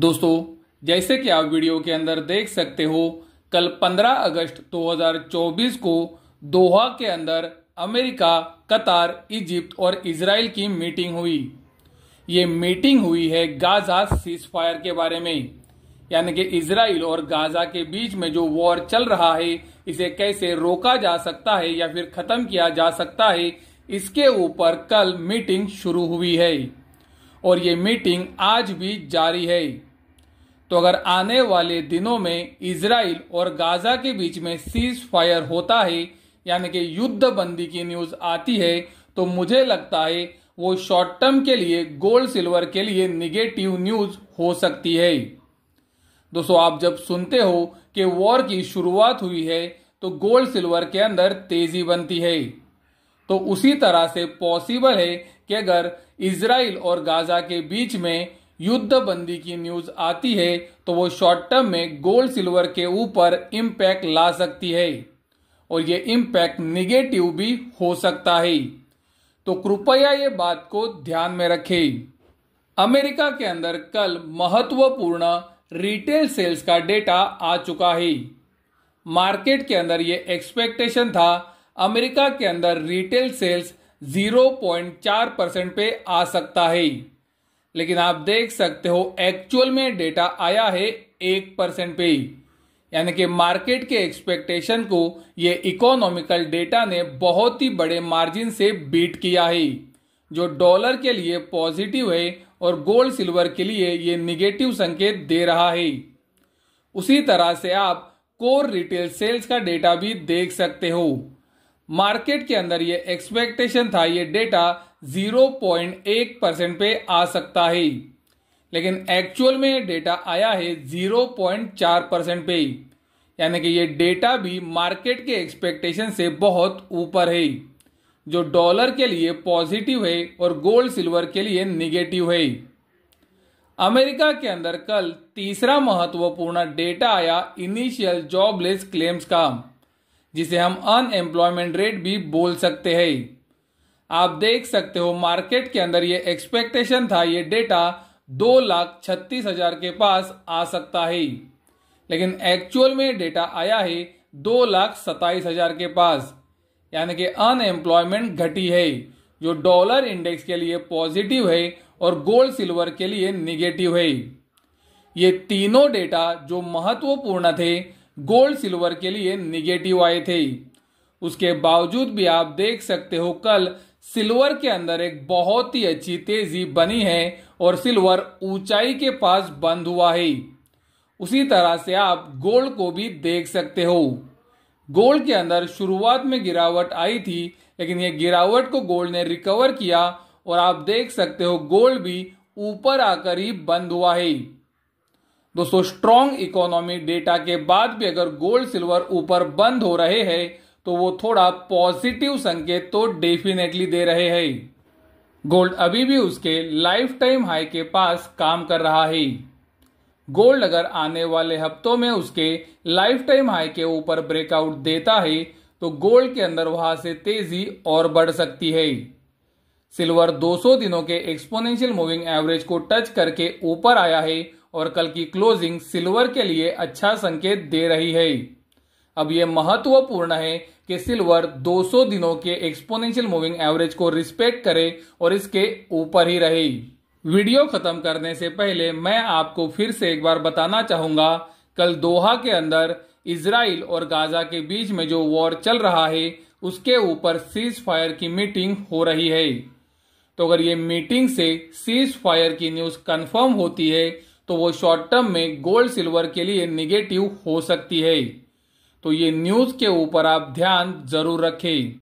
दोस्तों जैसे कि आप वीडियो के अंदर देख सकते हो कल 15 अगस्त 2024 को दोहा के अंदर अमेरिका कतार इजिप्ट और इसराइल की मीटिंग हुई ये मीटिंग हुई है गाजा सीज फायर के बारे में यानी कि इसराइल और गाजा के बीच में जो वॉर चल रहा है इसे कैसे रोका जा सकता है या फिर खत्म किया जा सकता है इसके ऊपर कल मीटिंग शुरू हुई है और ये मीटिंग आज भी जारी है तो अगर आने वाले दिनों में इसराइल और गाजा के बीच में सीज फायर होता है यानी कि युद्ध बंदी की न्यूज़ आती है तो मुझे लगता है वो शॉर्ट टर्म के लिए गोल्ड सिल्वर के लिए निगेटिव न्यूज़ हो सकती है दोस्तों आप जब सुनते हो कि वॉर की शुरुआत हुई है तो गोल्ड सिल्वर के अंदर तेजी बनती है तो उसी तरह से पॉसिबल है कि अगर इसराइल और गाजा के बीच में युद्ध बंदी की न्यूज आती है तो वो शॉर्ट टर्म में गोल्ड सिल्वर के ऊपर इम्पैक्ट ला सकती है और ये इम्पैक्ट निगेटिव भी हो सकता है तो कृपया ये बात को ध्यान में रखें अमेरिका के अंदर कल महत्वपूर्ण रिटेल सेल्स का डेटा आ चुका है मार्केट के अंदर ये एक्सपेक्टेशन था अमेरिका के अंदर रिटेल सेल्स 0.4 परसेंट पे आ सकता है लेकिन आप देख सकते हो एक्चुअल में डेटा आया है एक परसेंट पे ही यानी कि मार्केट के एक्सपेक्टेशन को ये इकोनॉमिकल डेटा ने बहुत ही बड़े मार्जिन से बीट किया है जो डॉलर के लिए पॉजिटिव है और गोल्ड सिल्वर के लिए ये निगेटिव संकेत दे रहा है उसी तरह से आप कोर रिटेल सेल्स का डेटा भी देख सकते हो मार्केट के अंदर ये एक्सपेक्टेशन था ये डेटा 0.1 परसेंट पे आ सकता है लेकिन एक्चुअल में डेटा आया है 0.4 परसेंट पे यानी कि ये डेटा भी मार्केट के एक्सपेक्टेशन से बहुत ऊपर है जो डॉलर के लिए पॉजिटिव है और गोल्ड सिल्वर के लिए निगेटिव है अमेरिका के अंदर कल तीसरा महत्वपूर्ण डेटा आया इनिशियल जॉबलेस क्लेम्स का जिसे हम अनएम्प्लॉयमेंट रेट भी बोल सकते हैं आप देख सकते हो मार्केट के अंदर ये एक्सपेक्टेशन था ये डेटा दो लाख छत्तीस हजार के पास आ सकता है लेकिन एक्चुअल में डेटा आया है दो लाख सत्ताईस हजार के पास यानी कि अनएम्प्लॉयमेंट घटी है जो डॉलर इंडेक्स के लिए पॉजिटिव है और गोल्ड सिल्वर के लिए निगेटिव है ये तीनों डेटा जो महत्वपूर्ण थे गोल्ड सिल्वर के लिए निगेटिव आए थे उसके बावजूद भी आप देख सकते हो कल सिल्वर के अंदर एक बहुत ही अच्छी तेजी बनी है और सिल्वर ऊंचाई के पास बंद हुआ है उसी तरह से आप गोल्ड को भी देख सकते हो गोल्ड के अंदर शुरुआत में गिरावट आई थी लेकिन ये गिरावट को गोल्ड ने रिकवर किया और आप देख सकते हो गोल्ड भी ऊपर आकर ही बंद हुआ है दोस्तों स्ट्रांग इकोनॉमी डेटा के बाद भी अगर गोल्ड सिल्वर ऊपर बंद हो रहे हैं तो वो थोड़ा पॉजिटिव संकेत तो डेफिनेटली दे रहे हैं गोल्ड अभी भी उसके लाइफ टाइम हाई के पास काम कर रहा है गोल्ड अगर आने वाले हफ्तों में उसके लाइफ टाइम हाई के ऊपर ब्रेकआउट देता है तो गोल्ड के अंदर वहां से तेजी और बढ़ सकती है सिल्वर 200 दिनों के एक्सपोनेंशियल मूविंग एवरेज को टच करके ऊपर आया है और कल की क्लोजिंग सिल्वर के लिए अच्छा संकेत दे रही है अब यह महत्वपूर्ण है कि सिल्वर 200 दिनों के एक्सपोनेंशियल मूविंग एवरेज को रिस्पेक्ट करे और इसके ऊपर ही रहे वीडियो खत्म करने से पहले मैं आपको फिर से एक बार बताना चाहूंगा कल दोहा के अंदर इसराइल और गाजा के बीच में जो वॉर चल रहा है उसके ऊपर सीज फायर की मीटिंग हो रही है तो अगर ये मीटिंग से सीज फायर की न्यूज कंफर्म होती है तो वो शॉर्ट टर्म में गोल्ड सिल्वर के लिए निगेटिव हो सकती है तो ये न्यूज़ के ऊपर आप ध्यान जरूर रखें